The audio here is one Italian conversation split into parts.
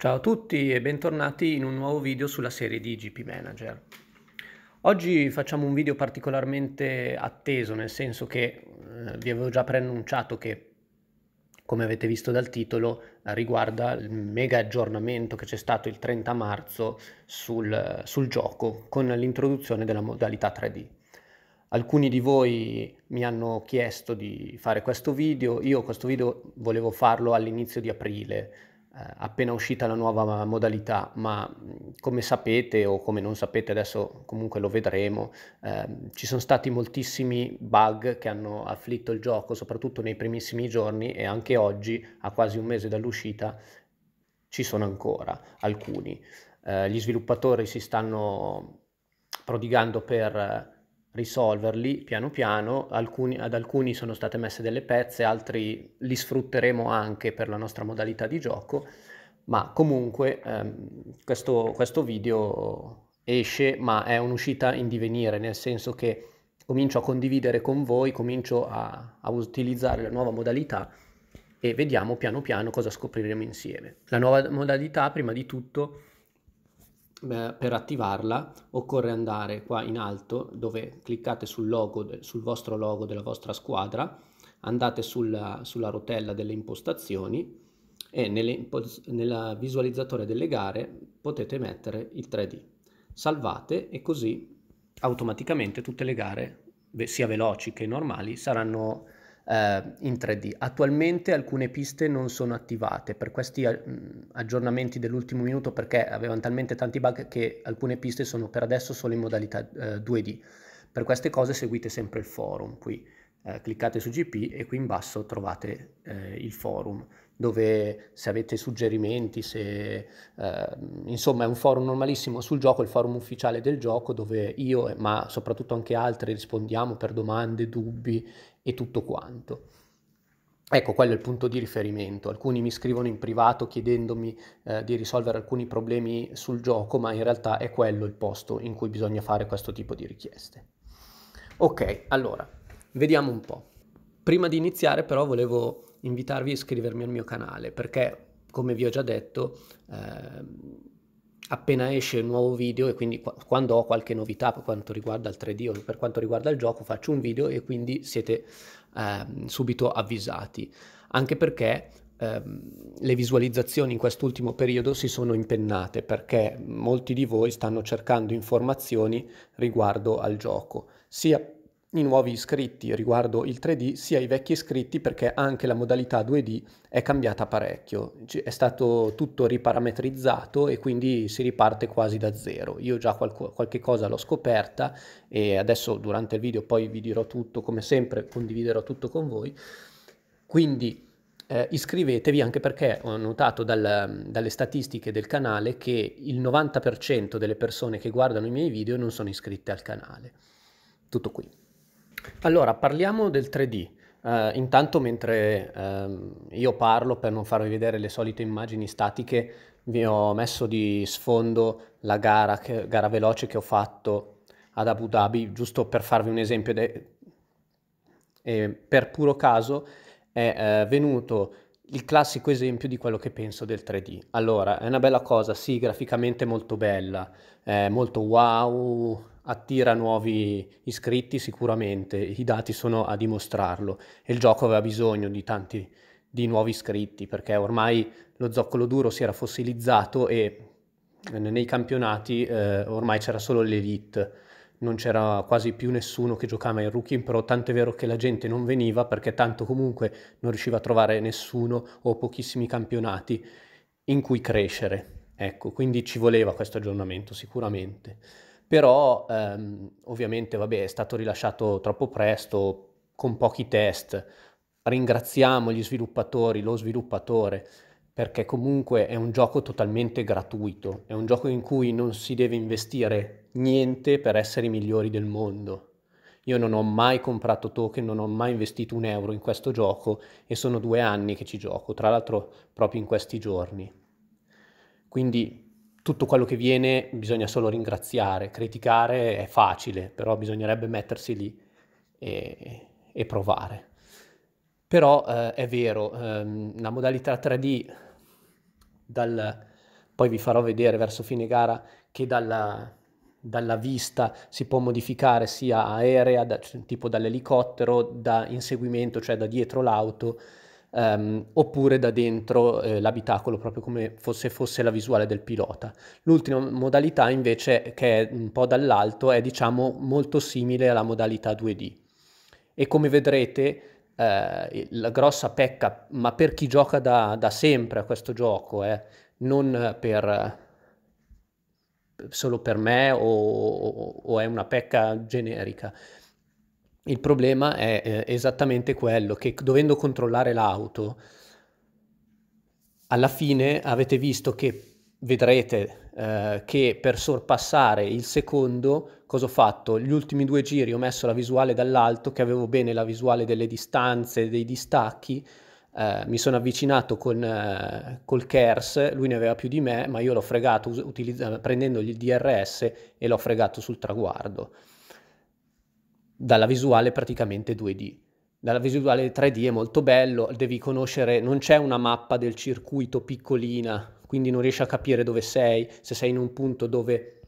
Ciao a tutti e bentornati in un nuovo video sulla serie di GP Manager. Oggi facciamo un video particolarmente atteso, nel senso che eh, vi avevo già preannunciato che, come avete visto dal titolo, riguarda il mega aggiornamento che c'è stato il 30 marzo sul, sul gioco con l'introduzione della modalità 3D. Alcuni di voi mi hanno chiesto di fare questo video, io questo video volevo farlo all'inizio di aprile, eh, appena uscita la nuova modalità, ma come sapete o come non sapete adesso comunque lo vedremo, ehm, ci sono stati moltissimi bug che hanno afflitto il gioco, soprattutto nei primissimi giorni e anche oggi, a quasi un mese dall'uscita, ci sono ancora alcuni. Eh, gli sviluppatori si stanno prodigando per risolverli piano piano, alcuni, ad alcuni sono state messe delle pezze, altri li sfrutteremo anche per la nostra modalità di gioco, ma comunque ehm, questo, questo video esce, ma è un'uscita in divenire, nel senso che comincio a condividere con voi, comincio a, a utilizzare la nuova modalità e vediamo piano piano cosa scopriremo insieme. La nuova modalità, prima di tutto, per attivarla occorre andare qua in alto dove cliccate sul, logo, sul vostro logo della vostra squadra, andate sulla, sulla rotella delle impostazioni e nel nella visualizzatore delle gare potete mettere il 3D. Salvate e così automaticamente tutte le gare, sia veloci che normali, saranno eh, in 3D. Attualmente alcune piste non sono attivate per questi eh, aggiornamenti dell'ultimo minuto perché avevano talmente tanti bug che alcune piste sono per adesso solo in modalità eh, 2D. Per queste cose seguite sempre il forum qui. Eh, cliccate su GP e qui in basso trovate eh, il forum dove se avete suggerimenti, se, eh, insomma è un forum normalissimo sul gioco, il forum ufficiale del gioco dove io ma soprattutto anche altri rispondiamo per domande, dubbi e tutto quanto. Ecco, quello è il punto di riferimento. Alcuni mi scrivono in privato chiedendomi eh, di risolvere alcuni problemi sul gioco, ma in realtà è quello il posto in cui bisogna fare questo tipo di richieste. Ok, allora, vediamo un po'. Prima di iniziare però volevo invitarvi a iscrivermi al mio canale perché, come vi ho già detto, eh, appena esce un nuovo video e quindi quando ho qualche novità per quanto riguarda il 3D o per quanto riguarda il gioco faccio un video e quindi siete eh, subito avvisati anche perché eh, le visualizzazioni in quest'ultimo periodo si sono impennate perché molti di voi stanno cercando informazioni riguardo al gioco sia i nuovi iscritti riguardo il 3D sia i vecchi iscritti perché anche la modalità 2D è cambiata parecchio, è stato tutto riparametrizzato e quindi si riparte quasi da zero. Io già qualco, qualche cosa l'ho scoperta e adesso durante il video poi vi dirò tutto, come sempre condividerò tutto con voi. Quindi eh, iscrivetevi anche perché ho notato dal, dalle statistiche del canale che il 90% delle persone che guardano i miei video non sono iscritte al canale. Tutto qui. Allora, parliamo del 3D. Uh, eh, intanto mentre uh, io parlo, per non farvi vedere le solite immagini statiche, vi ho messo di sfondo la gara, che, gara veloce che ho fatto ad Abu Dhabi, giusto per farvi un esempio. De... E per puro caso è uh, venuto il classico esempio di quello che penso del 3D. Allora, è una bella cosa, sì, graficamente molto bella, eh, molto wow, attira nuovi iscritti sicuramente, i dati sono a dimostrarlo e il gioco aveva bisogno di tanti di nuovi iscritti perché ormai lo zoccolo duro si era fossilizzato e nei campionati eh, ormai c'era solo l'elite, non c'era quasi più nessuno che giocava in rookie però tanto è vero che la gente non veniva perché tanto comunque non riusciva a trovare nessuno o pochissimi campionati in cui crescere. Ecco, quindi ci voleva questo aggiornamento sicuramente però ehm, ovviamente vabbè, è stato rilasciato troppo presto, con pochi test. Ringraziamo gli sviluppatori, lo sviluppatore, perché comunque è un gioco totalmente gratuito, è un gioco in cui non si deve investire niente per essere i migliori del mondo. Io non ho mai comprato token, non ho mai investito un euro in questo gioco e sono due anni che ci gioco, tra l'altro proprio in questi giorni. Quindi tutto quello che viene bisogna solo ringraziare, criticare è facile, però bisognerebbe mettersi lì e, e provare. Però eh, è vero, ehm, la modalità 3D, dal, poi vi farò vedere verso fine gara, che dalla, dalla vista si può modificare sia aerea, da, cioè, tipo dall'elicottero, da inseguimento, cioè da dietro l'auto, ehm, oppure da dentro eh, l'abitacolo, proprio come fosse, fosse la visuale del pilota. L'ultima modalità invece, che è un po' dall'alto, è diciamo molto simile alla modalità 2D. E come vedrete, eh, la grossa pecca, ma per chi gioca da, da sempre a questo gioco, eh, non per solo per me o, o, o, è una pecca generica. Il problema è eh, esattamente quello che dovendo controllare l'auto, alla fine avete visto che vedrete eh, che per sorpassare il secondo, cosa ho fatto? Gli ultimi due giri ho messo la visuale dall'alto, che avevo bene la visuale delle distanze, dei distacchi, eh, mi sono avvicinato con, eh, col KERS, lui ne aveva più di me, ma io l'ho fregato us- utilizz- prendendogli il DRS e l'ho fregato sul traguardo dalla visuale praticamente 2D. Dalla visuale 3D è molto bello, devi conoscere, non c'è una mappa del circuito piccolina, quindi non riesci a capire dove sei, se sei in un punto dove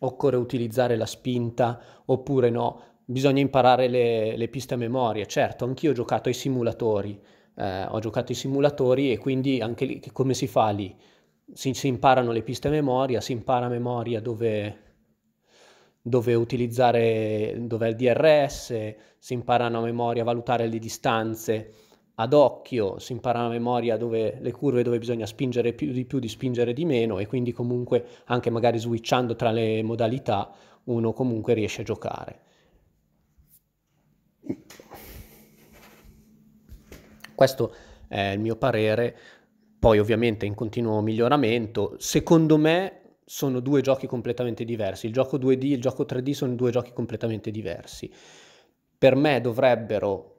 occorre utilizzare la spinta oppure no. Bisogna imparare le, le piste a memoria, certo, anch'io ho giocato ai simulatori, eh, ho giocato ai simulatori e quindi anche lì come si fa lì? Si, si imparano le piste a memoria, si impara a memoria dove, dove utilizzare, dov'è il DRS, si imparano a memoria a valutare le distanze ad occhio, si imparano a memoria dove, le curve dove bisogna spingere più di più, di spingere di meno e quindi comunque anche magari switchando tra le modalità uno comunque riesce a giocare. Questo è il mio parere, poi ovviamente in continuo miglioramento. Secondo me sono due giochi completamente diversi. Il gioco 2D e il gioco 3D sono due giochi completamente diversi. Per me dovrebbero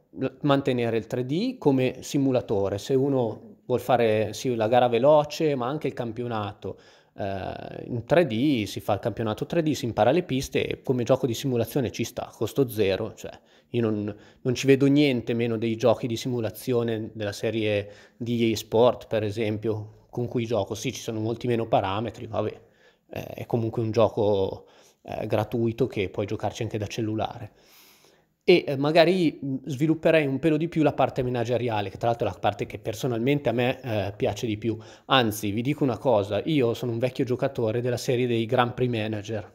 mantenere il 3D come simulatore. Se uno vuole fare sì, la gara veloce, ma anche il campionato eh, in 3D, si fa il campionato 3D, si impara le piste e come gioco di simulazione ci sta, costo zero. Cioè, io non, non ci vedo niente meno dei giochi di simulazione della serie di eSport, per esempio, con cui gioco. Sì, ci sono molti meno parametri, vabbè eh, è comunque un gioco eh, gratuito che puoi giocarci anche da cellulare. E eh, magari mm, svilupperei un pelo di più la parte manageriale, che tra l'altro è la parte che personalmente a me eh, piace di più. Anzi, vi dico una cosa, io sono un vecchio giocatore della serie dei Grand Prix Manager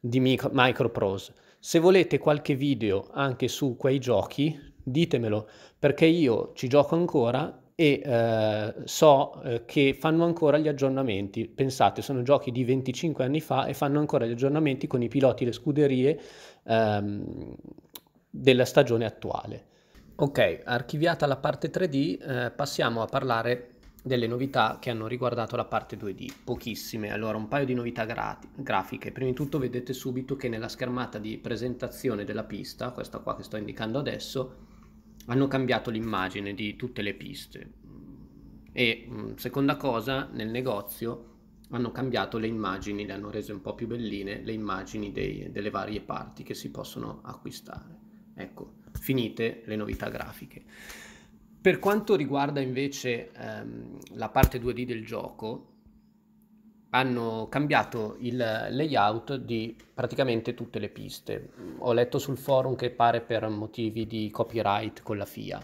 di Mic- Microprose. Se volete qualche video anche su quei giochi, ditemelo, perché io ci gioco ancora e eh, so eh, che fanno ancora gli aggiornamenti. Pensate, sono giochi di 25 anni fa e fanno ancora gli aggiornamenti con i piloti e le scuderie ehm, della stagione attuale. Ok, archiviata la parte 3D, eh, passiamo a parlare delle novità che hanno riguardato la parte 2D, pochissime. Allora, un paio di novità gra- grafiche. Prima di tutto vedete subito che nella schermata di presentazione della pista, questa qua che sto indicando adesso, hanno cambiato l'immagine di tutte le piste. E mm, seconda cosa, nel negozio hanno cambiato le immagini, le hanno rese un po' più belline, le immagini dei, delle varie parti che si possono acquistare. Ecco, finite le novità grafiche. Per quanto riguarda invece ehm, la parte 2D del gioco, hanno cambiato il layout di praticamente tutte le piste. Ho letto sul forum che pare per motivi di copyright con la FIA.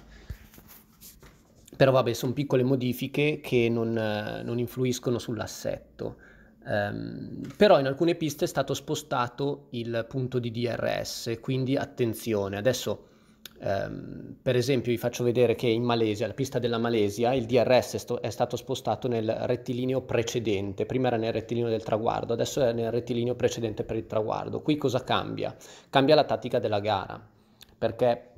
Però vabbè, sono piccole modifiche che non, non influiscono sull'assetto. Um, però in alcune piste è stato spostato il punto di DRS, quindi attenzione. Adesso Um, per esempio vi faccio vedere che in Malesia, la pista della Malesia, il DRS è, sto- è, stato spostato nel rettilineo precedente, prima era nel rettilineo del traguardo, adesso è nel rettilineo precedente per il traguardo. Qui cosa cambia? Cambia la tattica della gara, perché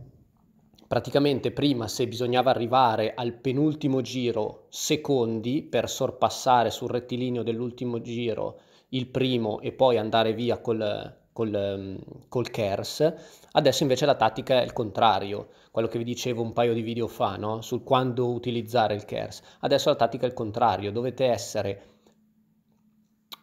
praticamente prima se bisognava arrivare al penultimo giro secondi per sorpassare sul rettilineo dell'ultimo giro il primo e poi andare via col, col, ehm, col CARES. Adesso invece la tattica è il contrario, quello che vi dicevo un paio di video fa, no? sul quando utilizzare il CARES. Adesso la tattica è il contrario, dovete essere,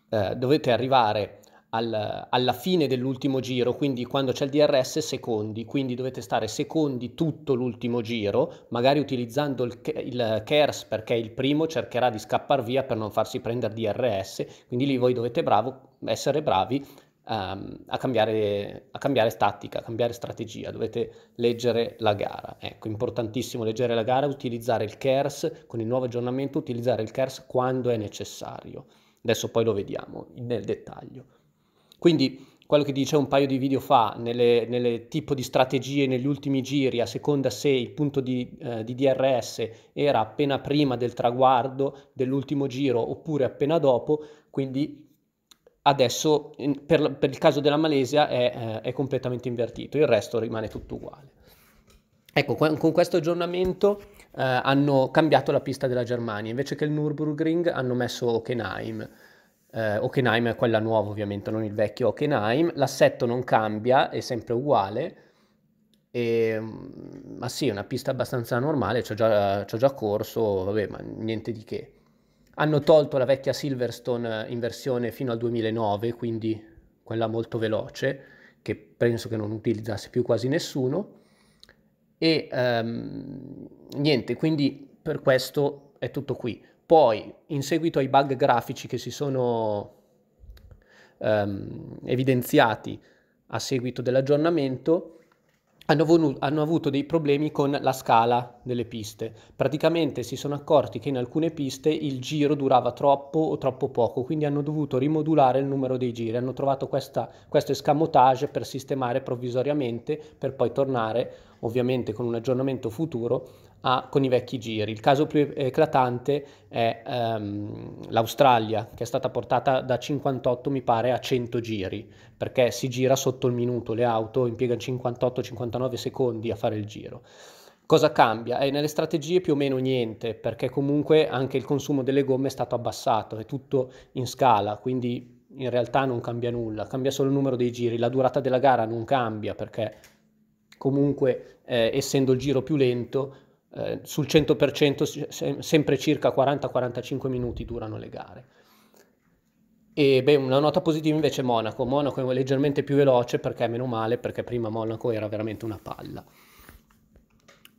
eh, dovete arrivare al, alla fine dell'ultimo giro, quindi quando c'è il DRS secondi, quindi dovete stare secondi tutto l'ultimo giro, magari utilizzando il, il CARES perché il primo cercherà di scappar via per non farsi prendere DRS, quindi lì voi dovete bravo, essere bravi um, a, cambiare, a cambiare tattica, a cambiare strategia, dovete leggere la gara. Ecco, importantissimo leggere la gara, utilizzare il CARES, con il nuovo aggiornamento utilizzare il CARES quando è necessario. Adesso poi lo vediamo nel dettaglio. Quindi quello che dice un paio di video fa, nelle, nelle, tipo di strategie negli ultimi giri, a seconda se il punto di, eh, di, DRS era appena prima del traguardo dell'ultimo giro oppure appena dopo, quindi adesso per, per, il caso della Malesia è, eh, è, completamente invertito, il resto rimane tutto uguale. Ecco, con questo aggiornamento eh, hanno cambiato la pista della Germania, invece che il Nürburgring hanno messo Hockenheim. Eh, Hockenheim è quella nuova ovviamente, non il vecchio Hockenheim, l'assetto non cambia, è sempre uguale, e, mm, ma sì, è una pista abbastanza normale, ci ho già, già corso, vabbè, ma niente di che. Hanno tolto la vecchia Silverstone eh, in versione fino al 2009, quindi quella molto veloce, che penso che non utilizzasse più quasi nessuno. E um, niente, quindi per questo è tutto qui. Poi, in seguito ai bug grafici che si sono um, evidenziati a seguito dell'aggiornamento, hanno, avuto dei problemi con la scala delle piste. Praticamente si sono accorti che in alcune piste il giro durava troppo o troppo poco, quindi hanno dovuto rimodulare il numero dei giri. Hanno trovato questa, questo escamotage per sistemare provvisoriamente, per poi tornare, ovviamente con un aggiornamento futuro, a, con i vecchi giri. Il caso più eclatante è ehm, l'Australia, che è stata portata da 58, mi pare, a 100 giri, perché si gira sotto il minuto, le auto impiegano 58-59 secondi a fare il giro. Cosa cambia? Eh, nelle strategie più o meno niente, perché comunque anche il consumo delle gomme è stato abbassato, è tutto in scala, quindi in realtà non cambia nulla, cambia solo il numero dei giri, la durata della gara non cambia perché comunque eh, essendo il giro più lento eh, sul 100% se- sempre circa 40-45 minuti durano le gare. E beh, una nota positiva invece è Monaco. Monaco è leggermente più veloce perché è meno male, perché prima Monaco era veramente una palla.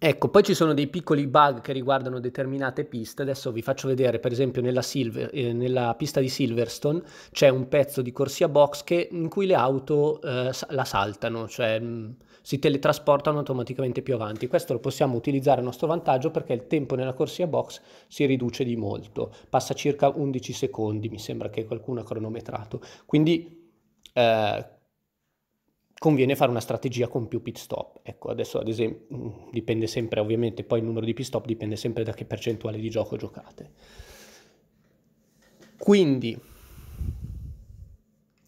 Ecco, poi ci sono dei piccoli bug che riguardano determinate piste. Adesso vi faccio vedere, per esempio, nella, Silver, eh, nella pista di Silverstone c'è un pezzo di corsia box che, in cui le auto eh, la saltano, cioè mh, si teletrasportano automaticamente più avanti. Questo lo possiamo utilizzare a nostro vantaggio perché il tempo nella corsia box si riduce di molto, passa circa 11 secondi, mi sembra che qualcuno ha cronometrato. Quindi eh, conviene fare una strategia con più pit stop. Ecco, adesso ad esempio mm, dipende sempre, ovviamente, poi il numero di pit stop dipende sempre da che percentuale di gioco giocate. Quindi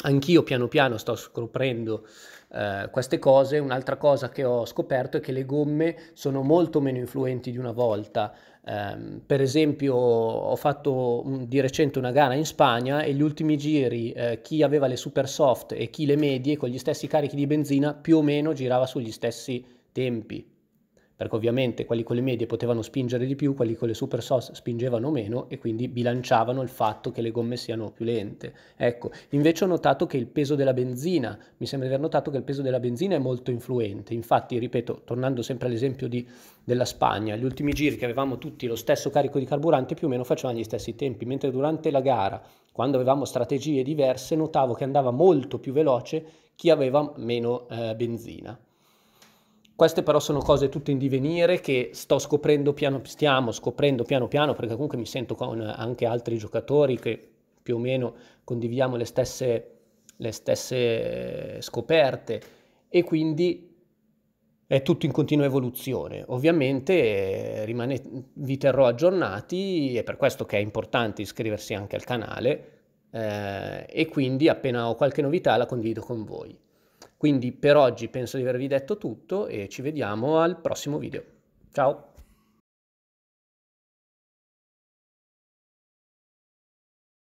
anch'io piano piano sto scoprendo eh, queste cose. Un'altra cosa che ho scoperto è che le gomme sono molto meno influenti di una volta. Um, per esempio, ho fatto mm, di recente una gara in Spagna e gli ultimi giri eh, chi aveva le super soft e chi le medie con gli stessi carichi di benzina più o meno girava sugli stessi tempi perché ovviamente quelli con le medie potevano spingere di più, quelli con le super SOS spingevano meno e quindi bilanciavano il fatto che le gomme siano più lente. Ecco, invece ho notato che il peso della benzina, mi sembra di aver notato che il peso della benzina è molto influente, infatti ripeto, tornando sempre all'esempio di, della Spagna, gli ultimi giri che avevamo tutti lo stesso carico di carburante più o meno facevano gli stessi tempi, mentre durante la gara, quando avevamo strategie diverse, notavo che andava molto più veloce chi aveva meno eh, benzina. Queste però sono cose tutte in divenire che sto scoprendo piano, stiamo scoprendo piano piano perché comunque mi sento con anche altri giocatori che più o meno condividiamo le stesse, le stesse scoperte e quindi è tutto in continua evoluzione. Ovviamente eh, rimane, vi terrò aggiornati, è per questo che è importante iscriversi anche al canale eh, e quindi appena ho qualche novità la condivido con voi. Quindi per oggi penso di avervi detto tutto e ci vediamo al prossimo video. Ciao!